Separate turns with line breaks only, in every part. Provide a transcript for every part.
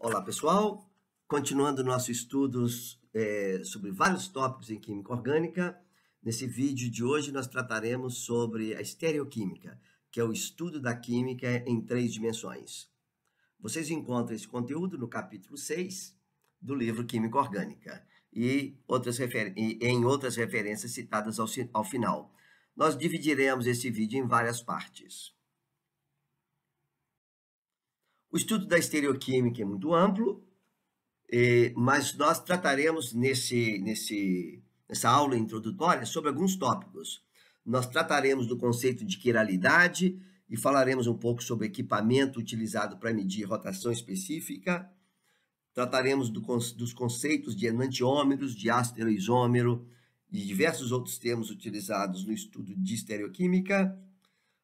Olá, pessoal. Continuando nossos estudos é, sobre vários tópicos em química orgânica, nesse vídeo de hoje nós trataremos sobre a estereoquímica, que é o estudo da química em três dimensões. Vocês encontram esse conteúdo no capítulo 6 do livro Química Orgânica e, outras e em outras referências citadas ao, ao final. Nós dividiremos esse vídeo em várias partes. O estudo da estereoquímica é muito amplo, é, mas nós trataremos nesse, nesse, nessa aula introdutória sobre alguns tópicos. Nós trataremos do conceito de quiralidade e falaremos um pouco sobre equipamento utilizado para medir rotação específica. Trataremos do, dos conceitos de enantiômeros, de asteroisômero isômero e diversos outros termos utilizados no estudo de estereoquímica.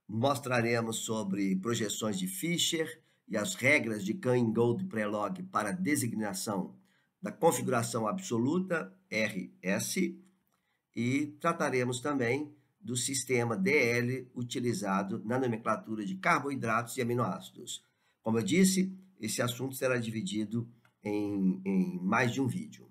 Mostraremos sobre projeções de Fischer, e as regras de Kahn Gold Prelog para designação da configuração absoluta RS e trataremos também do sistema DL utilizado na nomenclatura de carboidratos e aminoácidos. Como eu disse, esse assunto será dividido em, em mais de um vídeo.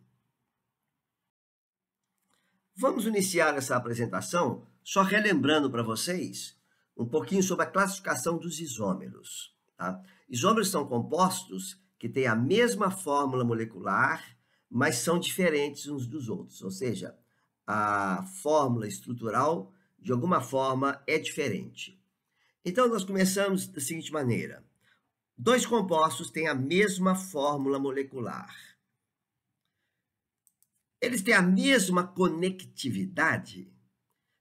Vamos iniciar essa apresentação só relembrando para vocês um pouquinho sobre a classificação dos isômeros. Tá? Isômeros são compostos que têm a mesma fórmula molecular, mas são diferentes uns dos outros, ou seja, a fórmula estrutural de alguma forma é diferente. Então nós começamos da seguinte maneira: dois compostos têm a mesma fórmula molecular. Eles têm a mesma conectividade.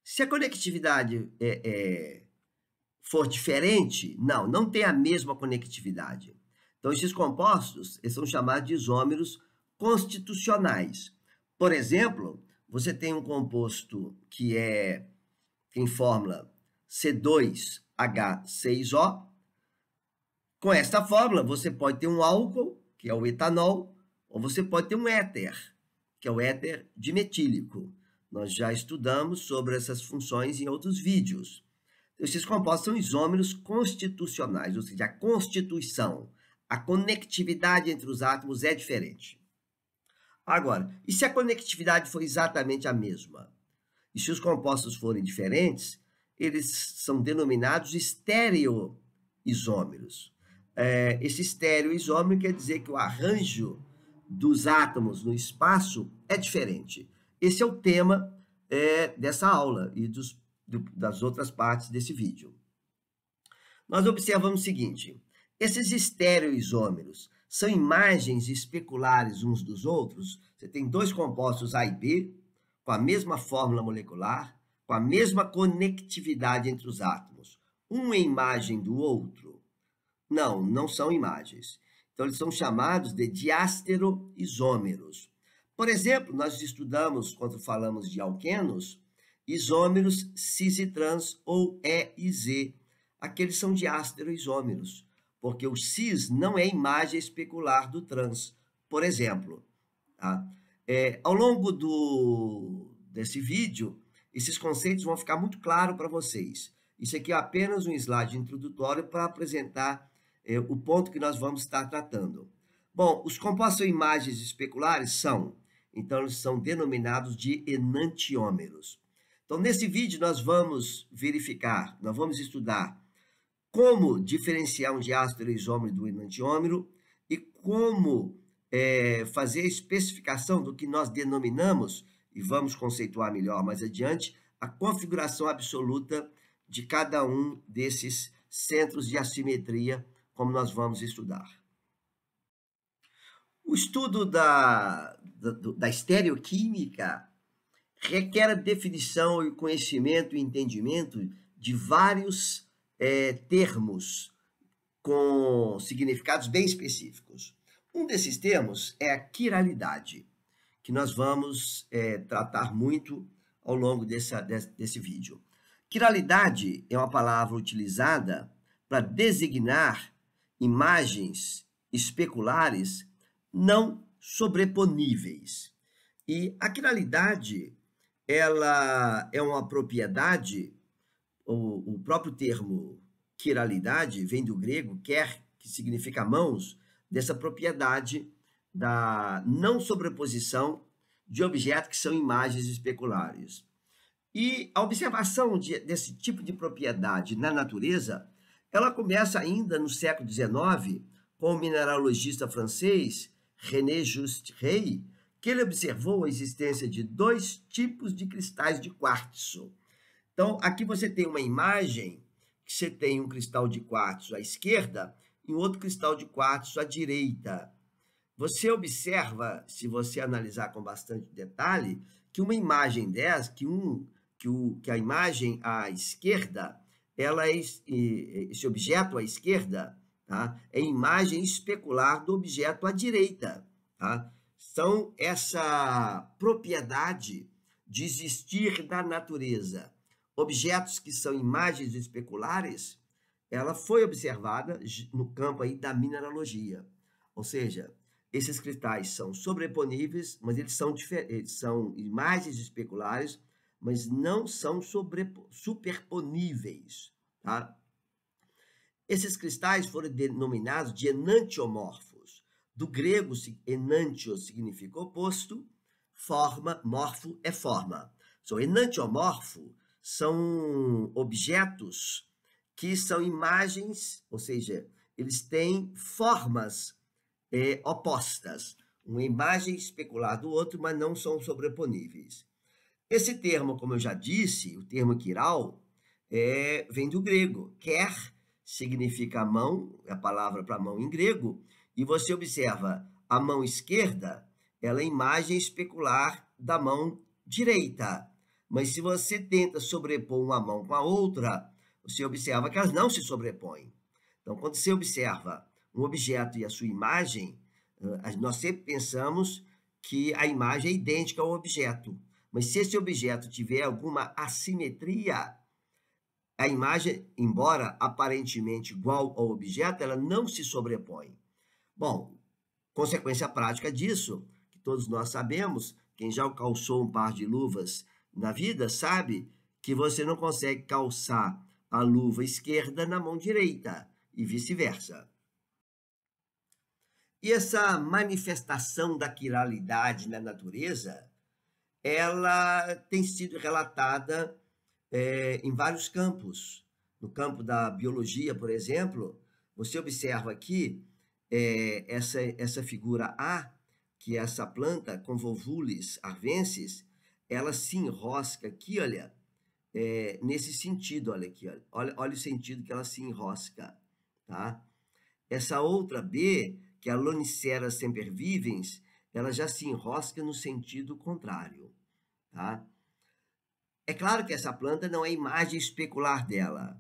Se a conectividade é, é for diferente, não, não tem a mesma conectividade. Então, esses compostos eles são chamados de isômeros constitucionais. Por exemplo, você tem um composto que é em fórmula C2H6O. Com esta fórmula, você pode ter um álcool, que é o etanol, ou você pode ter um éter, que é o éter dimetílico. Nós já estudamos sobre essas funções em outros vídeos. Esses compostos são isômeros constitucionais, ou seja, a constituição, a conectividade entre os átomos é diferente. Agora, e se a conectividade for exatamente a mesma? E se os compostos forem diferentes, eles são denominados estereoisômeros. É, esse estereoisômero quer dizer que o arranjo dos átomos no espaço é diferente. Esse é o tema é, dessa aula e dos do, das outras partes desse vídeo. Nós observamos o seguinte: esses estereoisômeros são imagens especulares uns dos outros. Você tem dois compostos A e B, com a mesma fórmula molecular, com a mesma conectividade entre os átomos. Um é imagem do outro. Não, não são imagens. Então, eles são chamados de diasteroisômeros. Por exemplo, nós estudamos, quando falamos de alquenos, isômeros cis e trans ou E e Z. Aqueles são de isômeros, porque o cis não é imagem especular do trans. Por exemplo, tá? é, ao longo do, desse vídeo, esses conceitos vão ficar muito claros para vocês. Isso aqui é apenas um slide introdutório para apresentar é, o ponto que nós vamos estar tratando. Bom, os compostos imagens especulares são, então, eles são denominados de enantiômeros. Então, nesse vídeo, nós vamos verificar, nós vamos estudar como diferenciar um diástole isômero do enantiômero e como é, fazer a especificação do que nós denominamos, e vamos conceituar melhor mais adiante, a configuração absoluta de cada um desses centros de assimetria, como nós vamos estudar. O estudo da, da, da estereoquímica requer a definição e conhecimento e entendimento de vários é, termos com significados bem específicos. Um desses termos é a quiralidade, que nós vamos é, tratar muito ao longo desse, desse vídeo. Quiralidade é uma palavra utilizada para designar imagens especulares não sobreponíveis. E a quiralidade ela é uma propriedade, o, o próprio termo quiralidade vem do grego quer, que significa mãos, dessa propriedade da não sobreposição de objetos que são imagens especulares. E a observação de, desse tipo de propriedade na natureza, ela começa ainda no século XIX com o mineralogista francês René Just Rey, que ele observou a existência de dois tipos de cristais de quartzo. Então, aqui você tem uma imagem que você tem um cristal de quartzo à esquerda e um outro cristal de quartzo à direita. Você observa, se você analisar com bastante detalhe, que uma imagem dessa, que um que, o, que a imagem à esquerda, ela é, esse objeto à esquerda, tá? é imagem especular do objeto à direita. Tá? são essa propriedade de existir da natureza. Objetos que são imagens especulares, ela foi observada no campo aí da mineralogia. Ou seja, esses cristais são sobreponíveis, mas eles são, eles são imagens especulares, mas não são superponíveis. Tá? Esses cristais foram denominados de enantiomorfos do grego enantio significa oposto, forma, morfo é forma. So, enantiomorfo são objetos que são imagens, ou seja, eles têm formas é, opostas. Uma imagem especular do outro, mas não são sobreponíveis. Esse termo, como eu já disse, o termo quiral, é, vem do grego. Quer significa mão, é a palavra para mão em grego, e você observa, a mão esquerda, ela é imagem especular da mão direita. Mas se você tenta sobrepor uma mão com a outra, você observa que elas não se sobrepõem. Então, quando você observa um objeto e a sua imagem, nós sempre pensamos que a imagem é idêntica ao objeto. Mas se esse objeto tiver alguma assimetria, a imagem, embora aparentemente igual ao objeto, ela não se sobrepõe. Bom, consequência prática disso, que todos nós sabemos, quem já calçou um par de luvas na vida sabe que você não consegue calçar a luva esquerda na mão direita e vice-versa. E essa manifestação da quiralidade na natureza, ela tem sido relatada é, em vários campos. No campo da biologia, por exemplo, você observa aqui é, essa, essa figura A, que é essa planta, convolvulus arvensis, ela se enrosca aqui, olha, é, nesse sentido, olha aqui, olha, olha, olha o sentido que ela se enrosca, tá? Essa outra B, que é a Lonicera sempervivens, ela já se enrosca no sentido contrário, tá? É claro que essa planta não é imagem especular dela.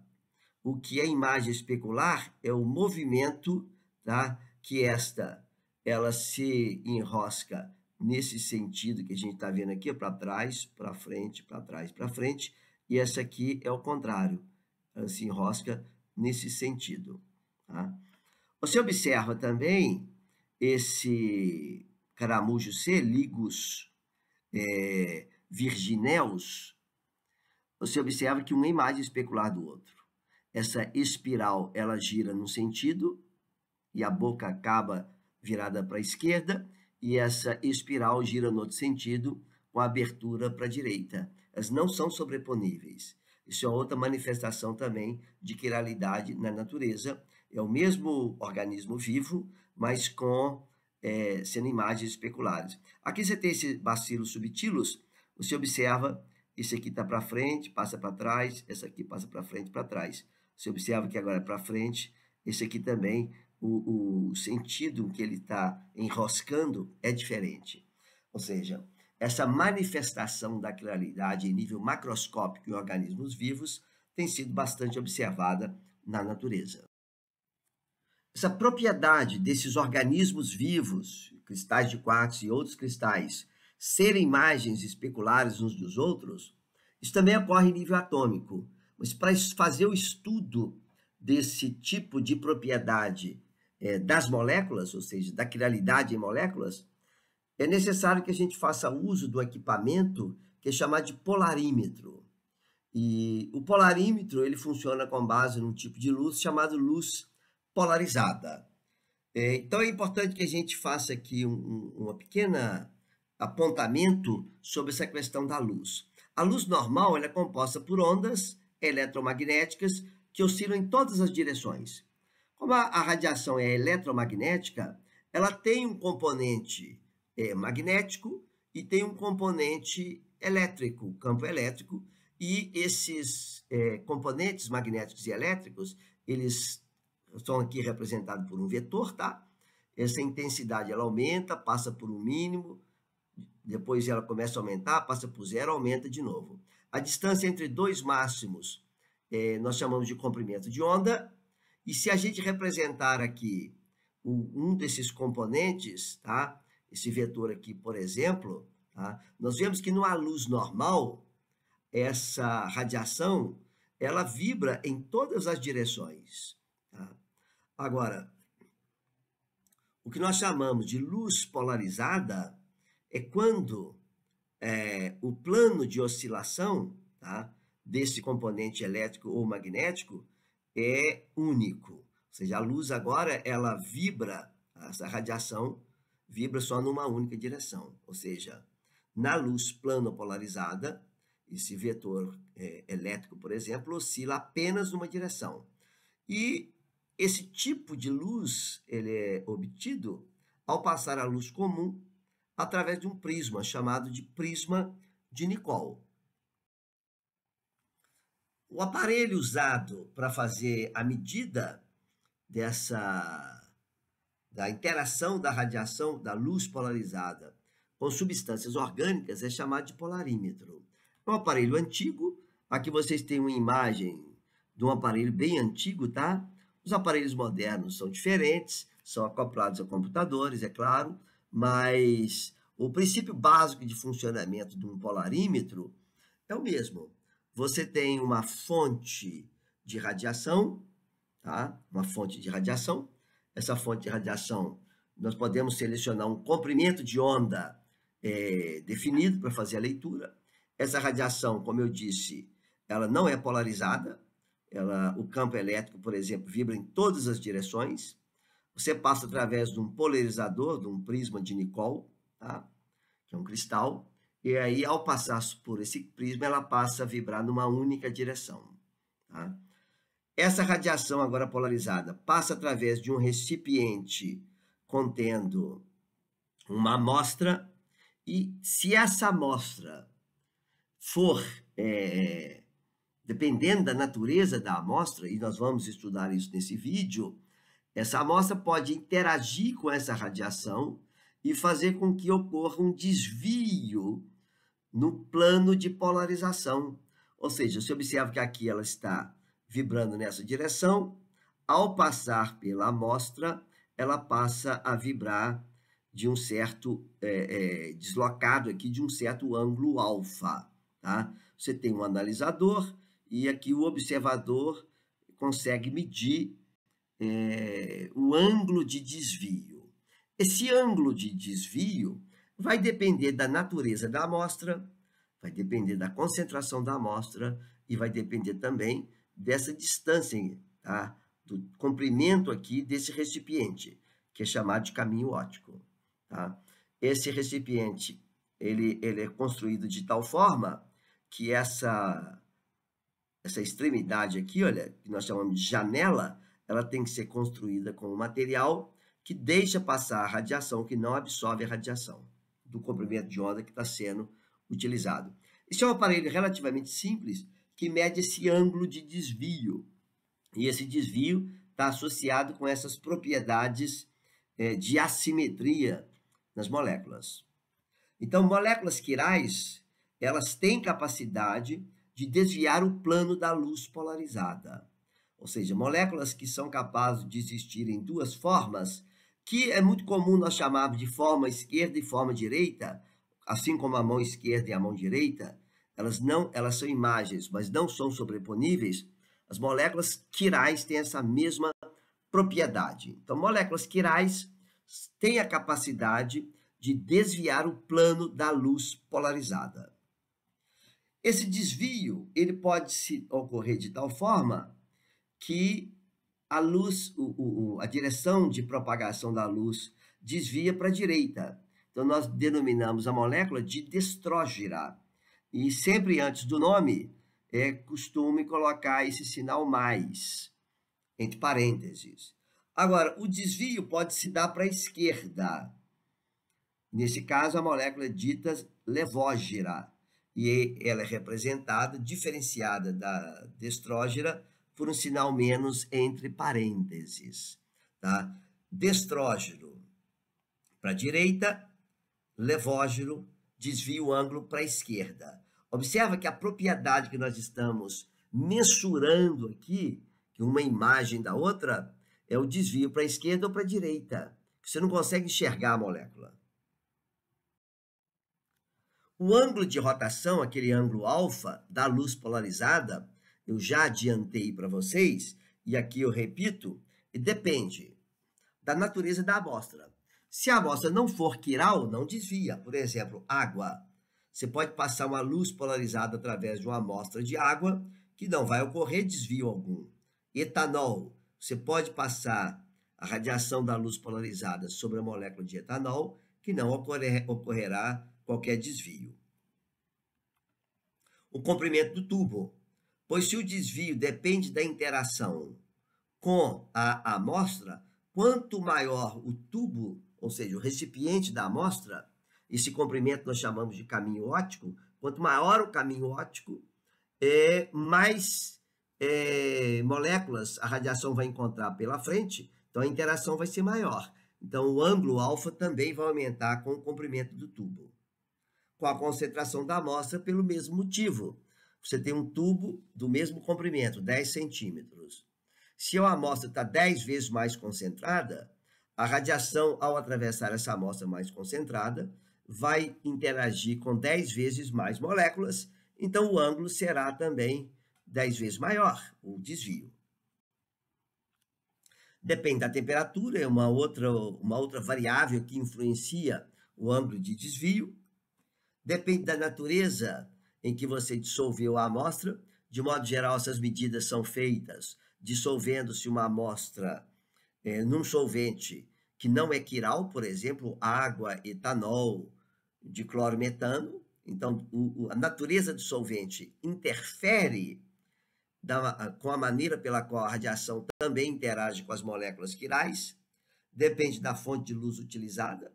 O que é imagem especular é o movimento tá? que esta ela se enrosca nesse sentido que a gente está vendo aqui, para trás, para frente, para trás, para frente, e essa aqui é o contrário, ela se enrosca nesse sentido. Tá? Você observa também esse caramujo seligus é, virgineus, você observa que uma imagem é especular do outro. Essa espiral, ela gira num sentido e a boca acaba virada para a esquerda, e essa espiral gira no outro sentido, com a abertura para a direita. Elas não são sobreponíveis. Isso é outra manifestação também de quiralidade na natureza. É o mesmo organismo vivo, mas com é, sendo imagens especulares. Aqui você tem esse bacilo subtilos, você observa, isso aqui está para frente, passa para trás, essa aqui passa para frente, para trás. Você observa que agora é para frente, esse aqui também o, o sentido que ele está enroscando é diferente. Ou seja, essa manifestação da claridade em nível macroscópico em organismos vivos tem sido bastante observada na natureza. Essa propriedade desses organismos vivos, cristais de quartzo e outros cristais, serem imagens especulares uns dos outros, isso também ocorre em nível atômico. Mas para fazer o estudo desse tipo de propriedade é, das moléculas, ou seja, da quiralidade em moléculas, é necessário que a gente faça uso do equipamento que é chamado de polarímetro. E o polarímetro ele funciona com base num tipo de luz chamado luz polarizada. É, então é importante que a gente faça aqui um, um uma pequena apontamento sobre essa questão da luz. A luz normal é composta por ondas eletromagnéticas que oscilam em todas as direções. Como a, a radiação é eletromagnética, ela tem um componente é, magnético e tem um componente elétrico, campo elétrico, e esses é, componentes magnéticos e elétricos, eles são aqui representados por um vetor, tá? Essa intensidade ela aumenta, passa por um mínimo, depois ela começa a aumentar, passa por zero, aumenta de novo. A distância entre dois máximos é, nós chamamos de comprimento de onda, e se a gente representar aqui um desses componentes, tá? esse vetor aqui, por exemplo, tá? nós vemos que numa luz normal, essa radiação ela vibra em todas as direções. Tá? Agora, o que nós chamamos de luz polarizada é quando é, o plano de oscilação tá? desse componente elétrico ou magnético é único. Ou seja, a luz agora ela vibra, essa radiação vibra só numa única direção. Ou seja, na luz plano polarizada, esse vetor é, elétrico, por exemplo, oscila apenas numa direção. E esse tipo de luz ele é obtido ao passar a luz comum através de um prisma chamado de prisma de Nicol. O aparelho usado para fazer a medida dessa da interação da radiação da luz polarizada com substâncias orgânicas é chamado de polarímetro. É um aparelho antigo. Aqui vocês têm uma imagem de um aparelho bem antigo, tá? Os aparelhos modernos são diferentes, são acoplados a computadores, é claro, mas o princípio básico de funcionamento de um polarímetro é o mesmo você tem uma fonte de radiação, tá? Uma fonte de radiação. Essa fonte de radiação, nós podemos selecionar um comprimento de onda é, definido para fazer a leitura. Essa radiação, como eu disse, ela não é polarizada. Ela, o campo elétrico, por exemplo, vibra em todas as direções. Você passa através de um polarizador, de um prisma de Nicol, tá? que é um cristal, e aí, ao passar por esse prisma, ela passa a vibrar numa única direção. Tá? Essa radiação agora polarizada passa através de um recipiente contendo uma amostra, e se essa amostra for, é, dependendo da natureza da amostra, e nós vamos estudar isso nesse vídeo, essa amostra pode interagir com essa radiação e fazer com que ocorra um desvio no plano de polarização. Ou seja, se observa que aqui ela está vibrando nessa direção, ao passar pela amostra, ela passa a vibrar de um certo é, é, deslocado aqui, de um certo ângulo alfa. Tá? Você tem um analisador e aqui o observador consegue medir é, o ângulo de desvio. Esse ângulo de desvio vai depender da natureza da amostra, vai depender da concentração da amostra e vai depender também dessa distância, tá? do comprimento aqui desse recipiente, que é chamado de caminho ótico. Tá? Esse recipiente ele, ele é construído de tal forma que essa, essa extremidade aqui, olha, que nós chamamos de janela, ela tem que ser construída com um material que deixa passar a radiação, que não absorve a radiação do comprimento de onda que está sendo utilizado. Esse é um aparelho relativamente simples que mede esse ângulo de desvio. E esse desvio está associado com essas propriedades é, de assimetria nas moléculas. Então, moléculas quirais, elas têm capacidade de desviar o plano da luz polarizada. Ou seja, moléculas que são capazes de existir em duas formas que é muito comum nós chamarmos de forma esquerda e forma direita, assim como a mão esquerda e a mão direita, elas não, elas são imagens, mas não são sobreponíveis. As moléculas quirais têm essa mesma propriedade. Então, moléculas quirais têm a capacidade de desviar o plano da luz polarizada. Esse desvio, ele pode se ocorrer de tal forma que a luz, o, o, a direção de propagação da luz desvia para a direita. Então, nós denominamos a molécula de destrógira. E sempre antes do nome, é costume colocar esse sinal mais, entre parênteses. Agora, o desvio pode se dar para a esquerda. Nesse caso, a molécula é dita levógira. E ela é representada, diferenciada da destrógira, por um sinal menos entre parênteses. Tá? Destrógeno para a direita, levógeno, desvia o ângulo para a esquerda. Observa que a propriedade que nós estamos mensurando aqui, que uma imagem da outra, é o desvio para a esquerda ou para a direita. Você não consegue enxergar a molécula. O ângulo de rotação, aquele ângulo alfa da luz polarizada, eu já adiantei para vocês, e aqui eu repito, depende da natureza da amostra. Se a amostra não for quiral, não desvia. Por exemplo, água. Você pode passar uma luz polarizada através de uma amostra de água, que não vai ocorrer desvio algum. Etanol. Você pode passar a radiação da luz polarizada sobre a molécula de etanol, que não ocorrer, ocorrerá qualquer desvio. O comprimento do tubo pois se o desvio depende da interação com a amostra, quanto maior o tubo, ou seja, o recipiente da amostra, esse comprimento nós chamamos de caminho ótico, quanto maior o caminho ótico, é, mais é, moléculas a radiação vai encontrar pela frente, então a interação vai ser maior. Então o ângulo alfa também vai aumentar com o comprimento do tubo, com a concentração da amostra pelo mesmo motivo você tem um tubo do mesmo comprimento, 10 centímetros. Se a amostra está 10 vezes mais concentrada, a radiação, ao atravessar essa amostra mais concentrada, vai interagir com 10 vezes mais moléculas, então o ângulo será também 10 vezes maior, o desvio. Depende da temperatura, é uma outra, uma outra variável que influencia o ângulo de desvio. Depende da natureza em que você dissolveu a amostra. De modo geral, essas medidas são feitas dissolvendo-se uma amostra é, num solvente que não é quiral, por exemplo, água, etanol, diclorometano. Então, o, a natureza do solvente interfere da, com a maneira pela qual a radiação também interage com as moléculas quirais, depende da fonte de luz utilizada,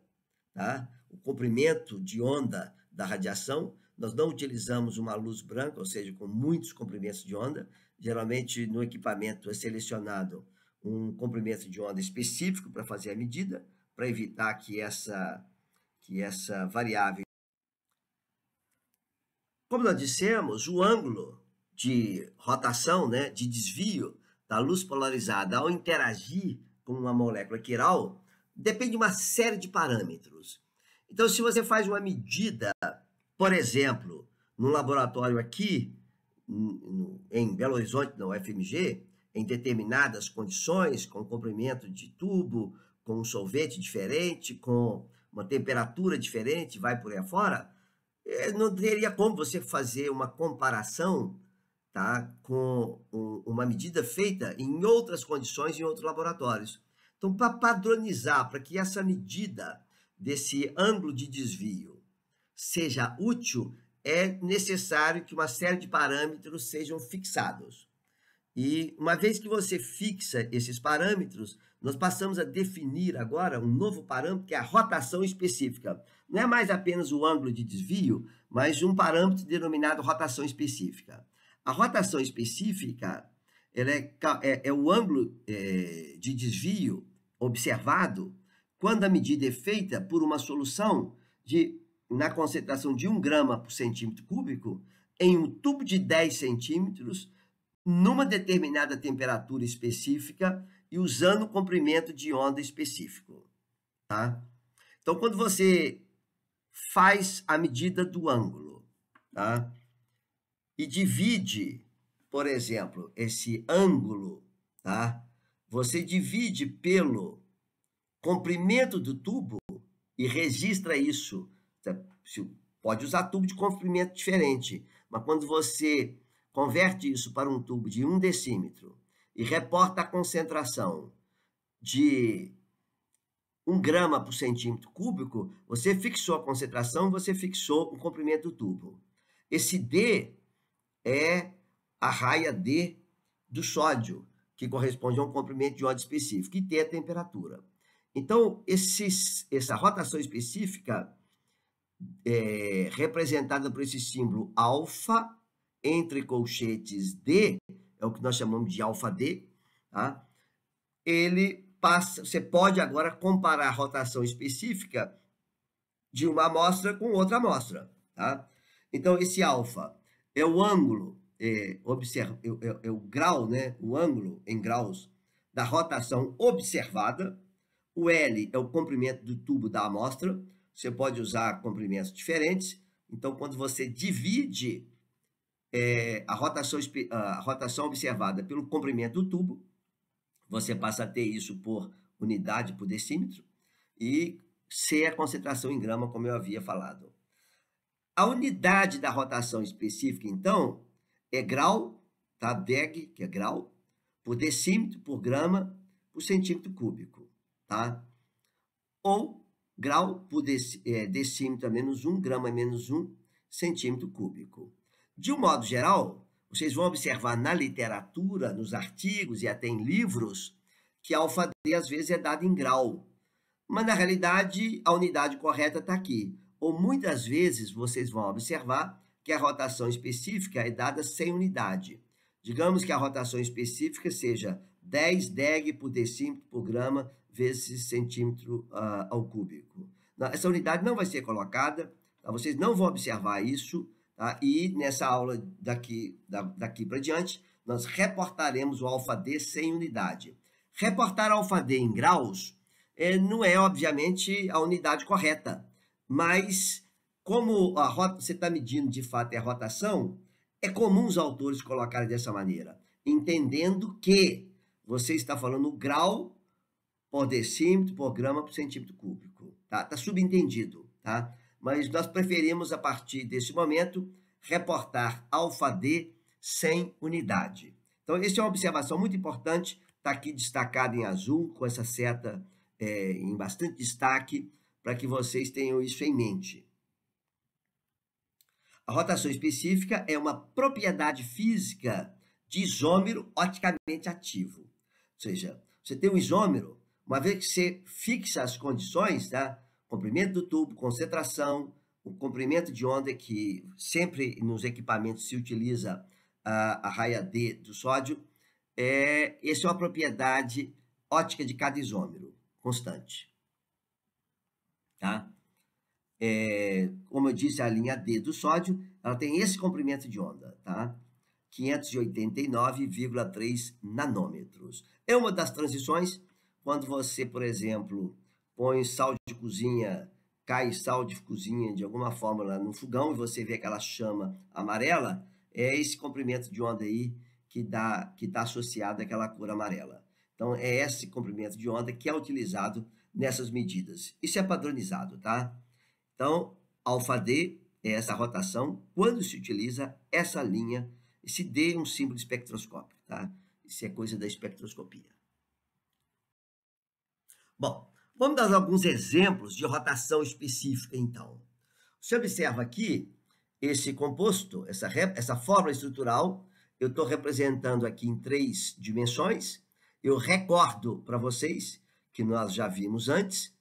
tá? o comprimento de onda da radiação, nós não utilizamos uma luz branca, ou seja, com muitos comprimentos de onda. Geralmente, no equipamento é selecionado um comprimento de onda específico para fazer a medida, para evitar que essa, que essa variável. Como nós dissemos, o ângulo de rotação, né, de desvio da luz polarizada ao interagir com uma molécula quiral depende de uma série de parâmetros. Então, se você faz uma medida por exemplo, no laboratório aqui, em Belo Horizonte, na UFMG, em determinadas condições, com comprimento de tubo, com um solvente diferente, com uma temperatura diferente, vai por aí afora, é, não teria como você fazer uma comparação tá, com uma medida feita em outras condições, em outros laboratórios. Então, para padronizar, para que essa medida desse ângulo de desvio seja útil, é necessário que uma série de parâmetros sejam fixados. E uma vez que você fixa esses parâmetros, nós passamos a definir agora um novo parâmetro que é a rotação específica. Não é mais apenas o ângulo de desvio, mas um parâmetro denominado rotação específica. A rotação específica ela é, é, é o ângulo é, de desvio observado quando a medida é feita por uma solução de na concentração de 1 grama por centímetro cúbico em um tubo de 10 centímetros, numa determinada temperatura específica e usando o comprimento de onda específico. Tá? Então, quando você faz a medida do ângulo tá? e divide, por exemplo, esse ângulo, tá? você divide pelo comprimento do tubo e registra isso você pode usar tubo de comprimento diferente, mas quando você converte isso para um tubo de um decímetro e reporta a concentração de um grama por centímetro cúbico, você fixou a concentração, você fixou o comprimento do tubo. Esse D é a raia D do sódio, que corresponde a um comprimento de ódio específico, e T é a temperatura. Então, esses, essa rotação específica é, representada por esse símbolo alfa entre colchetes D, é o que nós chamamos de alfa D, tá? ele passa, você pode agora comparar a rotação específica de uma amostra com outra amostra. Tá? Então, esse alfa é o ângulo, é, observa, é, é, é o grau, né? o ângulo em graus da rotação observada, o L é o comprimento do tubo da amostra, você pode usar comprimentos diferentes. Então, quando você divide é, a, rotação, a rotação observada pelo comprimento do tubo, você passa a ter isso por unidade por decímetro, e C é a concentração em grama, como eu havia falado. A unidade da rotação específica, então, é grau, tá? DEG, que é grau, por decímetro, por grama, por centímetro cúbico, tá? Ou grau por é, decímetro a menos 1, grama a menos 1 centímetro cúbico. De um modo geral, vocês vão observar na literatura, nos artigos e até em livros, que a alfa D às vezes é dada em grau. Mas na realidade, a unidade correta está aqui. Ou muitas vezes vocês vão observar que a rotação específica é dada sem unidade. Digamos que a rotação específica seja 10 deg por decímetro por grama vezes centímetro uh, ao cúbico. Essa unidade não vai ser colocada, tá? vocês não vão observar isso, tá? e nessa aula daqui, da, daqui para diante, nós reportaremos o alfa-D sem unidade. Reportar alfa-D em graus é, não é, obviamente, a unidade correta, mas como a rota, você está medindo de fato é rotação, é comum os autores colocarem dessa maneira, entendendo que você está falando grau por decímetro, por grama, por centímetro cúbico. Está tá subentendido, tá? Mas nós preferimos, a partir desse momento, reportar alfa D sem unidade. Então, essa é uma observação muito importante, está aqui destacada em azul, com essa seta é, em bastante destaque, para que vocês tenham isso em mente. A rotação específica é uma propriedade física de isômero oticamente ativo ou seja, você tem um isômero, uma vez que você fixa as condições, tá? comprimento do tubo, concentração, o comprimento de onda que sempre nos equipamentos se utiliza a, a raia D do sódio, é, essa é uma propriedade ótica de cada isômero, constante. Tá? É, como eu disse, a linha D do sódio, ela tem esse comprimento de onda, tá? 589,3 nanômetros. É uma das transições quando você, por exemplo, põe sal de cozinha, cai sal de cozinha de alguma forma no fogão e você vê aquela chama amarela, é esse comprimento de onda aí que dá que está associado àquela cor amarela. Então é esse comprimento de onda que é utilizado nessas medidas. Isso é padronizado, tá? Então, alfa D é essa rotação quando se utiliza essa linha e se dê um símbolo espectroscópio, tá? Isso é coisa da espectroscopia. Bom, vamos dar alguns exemplos de rotação específica, então. Você observa aqui esse composto, essa, essa fórmula estrutural, eu estou representando aqui em três dimensões. Eu recordo para vocês que nós já vimos antes.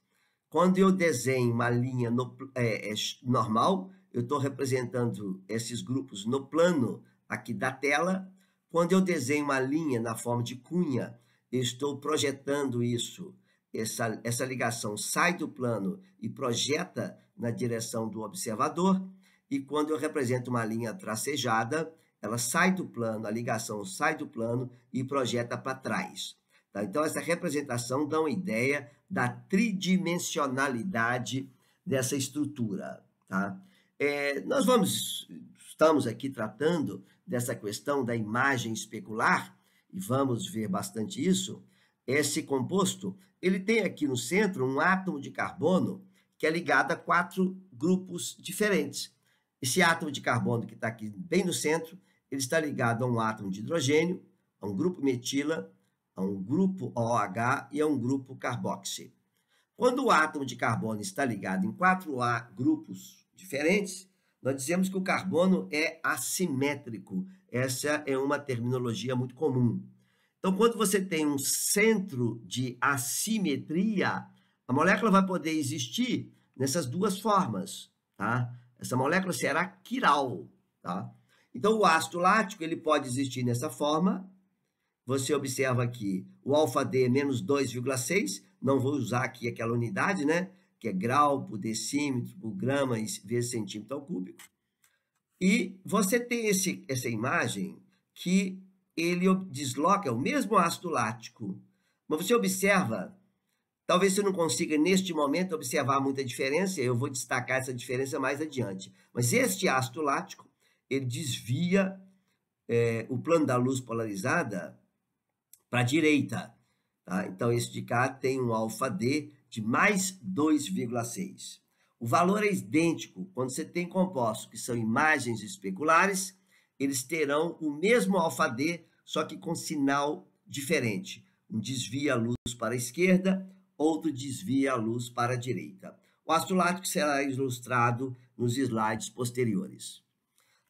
Quando eu desenho uma linha no, é, é, normal, eu estou representando esses grupos no plano aqui da tela. Quando eu desenho uma linha na forma de cunha, estou projetando isso. Essa, essa ligação sai do plano e projeta na direção do observador. E quando eu represento uma linha tracejada, ela sai do plano, a ligação sai do plano e projeta para trás. Tá? Então, essa representação dá uma ideia da tridimensionalidade dessa estrutura. Tá? É, nós vamos, estamos aqui tratando dessa questão da imagem especular, e vamos ver bastante isso, esse composto, ele tem aqui no centro um átomo de carbono que é ligado a quatro grupos diferentes. Esse átomo de carbono que está aqui bem no centro, ele está ligado a um átomo de hidrogênio, a um grupo metila, a um grupo OH e a um grupo carboxi. Quando o átomo de carbono está ligado em quatro grupos diferentes, nós dizemos que o carbono é assimétrico. Essa é uma terminologia muito comum. Então, quando você tem um centro de assimetria, a molécula vai poder existir nessas duas formas, tá? Essa molécula será quiral, tá? Então, o ácido lático, ele pode existir nessa forma. Você observa aqui o alfa D é menos 2,6, não vou usar aqui aquela unidade, né? que é grau por decímetro, por grama vezes centímetro ao cúbico. E você tem esse, essa imagem que ele desloca o mesmo ácido lático. Mas você observa, talvez você não consiga neste momento observar muita diferença, eu vou destacar essa diferença mais adiante. Mas este ácido lático, ele desvia é, o plano da luz polarizada para a direita. Tá? Então, esse de cá tem um alfa D de mais 2,6. O valor é idêntico quando você tem compostos que são imagens especulares, eles terão o mesmo alfa-D, só que com sinal diferente. Um desvia a luz para a esquerda, outro desvia a luz para a direita. O astrolático será ilustrado nos slides posteriores.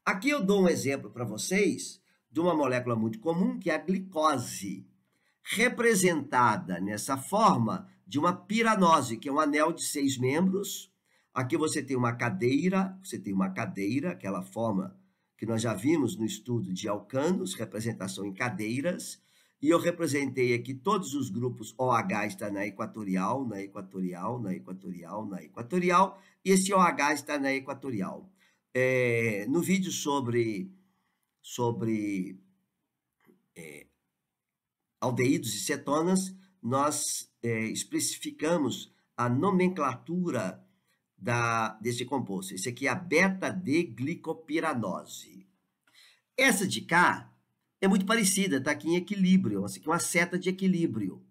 Aqui eu dou um exemplo para vocês de uma molécula muito comum, que é a glicose. Representada nessa forma, de uma piranose, que é um anel de seis membros. Aqui você tem uma cadeira, você tem uma cadeira, aquela forma que nós já vimos no estudo de alcanos, representação em cadeiras. E eu representei aqui todos os grupos OH está na equatorial, na equatorial, na equatorial, na equatorial, e esse OH está na equatorial. É, no vídeo sobre, sobre é, aldeídos e cetonas, nós é, especificamos a nomenclatura da, desse composto. Esse aqui é a beta-D-glicopiranose. Essa de cá é muito parecida, está aqui em equilíbrio, aqui assim, uma seta de equilíbrio.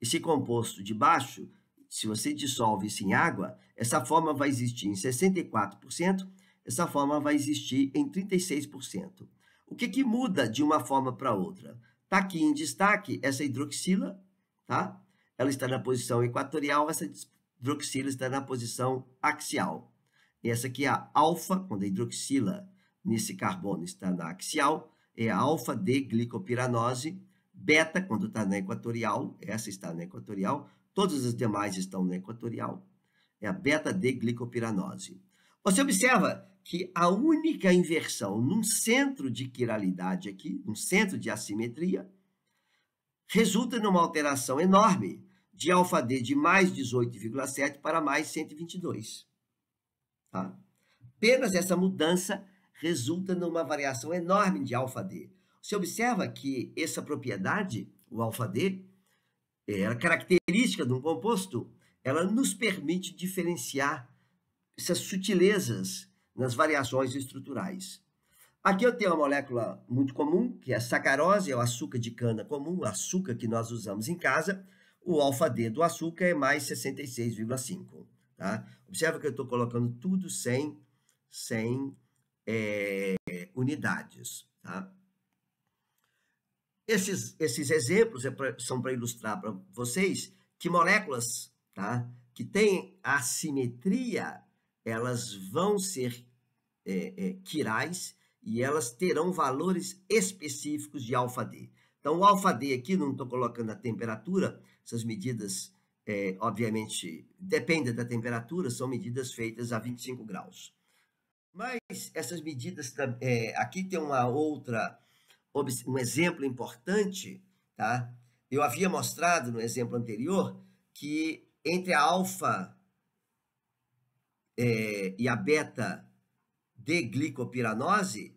Esse composto de baixo, se você dissolve isso em água, essa forma vai existir em 64%, essa forma vai existir em 36%. O que, que muda de uma forma para outra? Está aqui em destaque essa hidroxila, tá? ela está na posição equatorial, essa hidroxila está na posição axial. E essa aqui é a alfa, quando a hidroxila nesse carbono está na axial, é a alfa de glicopiranose, beta, quando está na equatorial, essa está na equatorial, todas as demais estão na equatorial, é a beta de glicopiranose. Você observa que a única inversão num centro de quiralidade aqui, num centro de assimetria, resulta numa alteração enorme de alfa-D de mais 18,7 para mais 122. Tá? Apenas essa mudança resulta numa variação enorme de alfa-D. Você observa que essa propriedade, o alfa-D, é característica de um composto, ela nos permite diferenciar essas sutilezas nas variações estruturais. Aqui eu tenho uma molécula muito comum, que é a sacarose, é o açúcar de cana comum, o açúcar que nós usamos em casa, o alfa-D do açúcar é mais 66,5. Tá? Observa que eu estou colocando tudo sem, sem é, unidades. Tá? Esses, esses exemplos é pra, são para ilustrar para vocês que moléculas tá, que têm assimetria, elas vão ser é, é, quirais e elas terão valores específicos de alfa-D. Então, o alfa-D aqui, não estou colocando a temperatura, essas medidas, é, obviamente, dependem da temperatura, são medidas feitas a 25 graus. Mas essas medidas, é, aqui tem uma outra, um exemplo importante, tá? Eu havia mostrado no exemplo anterior que entre a alfa é, e a beta de glicopiranose,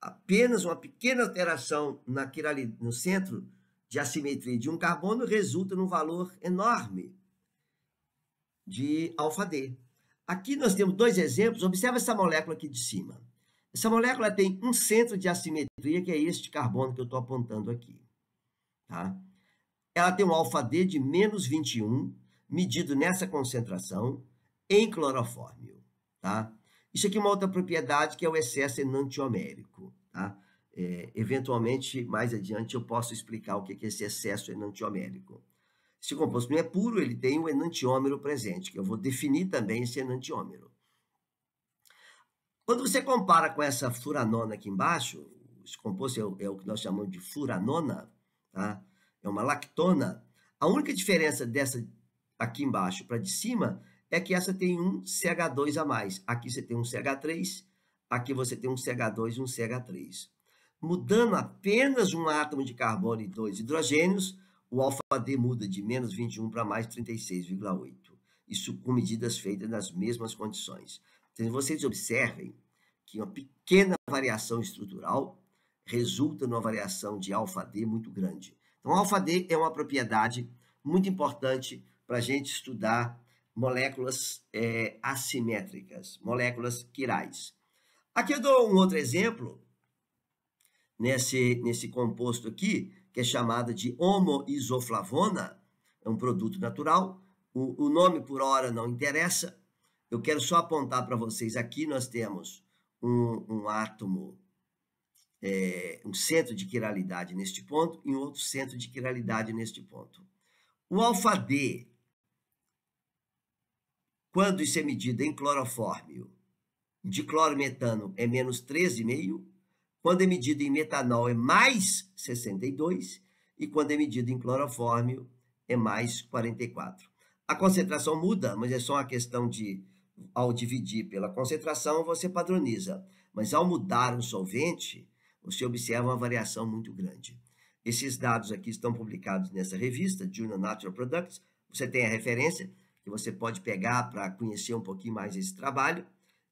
apenas uma pequena alteração na quirali, no centro de assimetria de um carbono resulta num valor enorme de alfa-D. Aqui nós temos dois exemplos. Observa essa molécula aqui de cima. Essa molécula tem um centro de assimetria, que é este carbono que eu estou apontando aqui. Tá? Ela tem um alfa-D de menos 21, medido nessa concentração, em clorofórmio. Tá? Isso aqui é uma outra propriedade, que é o excesso enantiomérico. Tá? É, eventualmente, mais adiante, eu posso explicar o que é esse excesso enantiomérico. Se o composto não é puro, ele tem o enantiômero presente, que eu vou definir também esse enantiômero. Quando você compara com essa furanona aqui embaixo, esse composto é o, é o que nós chamamos de furanona, tá? é uma lactona. A única diferença dessa aqui embaixo para de cima é que essa tem um CH2 a mais. Aqui você tem um CH3, aqui você tem um CH2 e um CH3 mudando apenas um átomo de carbono e dois hidrogênios, o alfa-D muda de menos 21 para mais 36,8. Isso com medidas feitas nas mesmas condições. Então, vocês observem que uma pequena variação estrutural resulta numa variação de alfa-D muito grande. Então, alfa-D é uma propriedade muito importante para a gente estudar moléculas é, assimétricas, moléculas quirais. Aqui eu dou um outro exemplo nesse, nesse composto aqui, que é chamada de homoisoflavona, é um produto natural. O, o nome por hora não interessa. Eu quero só apontar para vocês aqui: nós temos um, um átomo, é, um centro de quiralidade neste ponto e um outro centro de quiralidade neste ponto. O alfa-D, quando isso é medido em clorofórmio, de clorometano é menos 13,5 quando é medido em metanol, é mais 62, e quando é medido em clorofórmio, é mais 44. A concentração muda, mas é só uma questão de, ao dividir pela concentração, você padroniza. Mas ao mudar o solvente, você observa uma variação muito grande. Esses dados aqui estão publicados nessa revista, Junior Natural Products. Você tem a referência que você pode pegar para conhecer um pouquinho mais esse trabalho.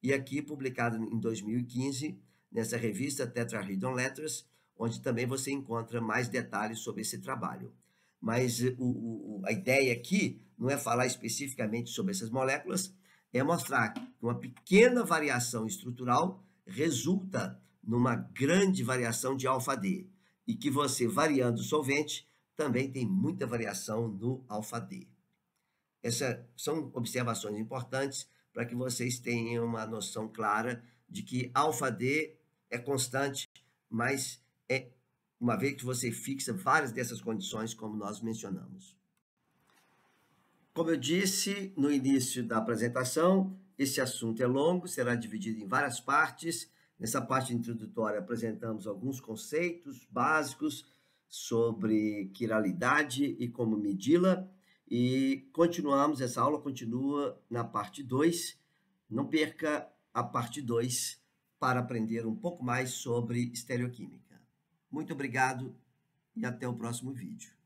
E aqui, publicado em 2015, nessa revista Tetrahedron Letters, onde também você encontra mais detalhes sobre esse trabalho. Mas eh, o, o, a ideia aqui não é falar especificamente sobre essas moléculas, é mostrar que uma pequena variação estrutural resulta numa grande variação de alfa-D, e que você, variando o solvente, também tem muita variação no alfa-D. Essas são observações importantes para que vocês tenham uma noção clara de que alfa-D é constante, mas é uma vez que você fixa várias dessas condições, como nós mencionamos. Como eu disse no início da apresentação, esse assunto é longo, será dividido em várias partes. Nessa parte introdutória, apresentamos alguns conceitos básicos sobre quiralidade e como medi-la. E continuamos, essa aula continua na parte 2. Não perca a parte 2 para aprender um pouco mais sobre estereoquímica. Muito obrigado e até o próximo vídeo.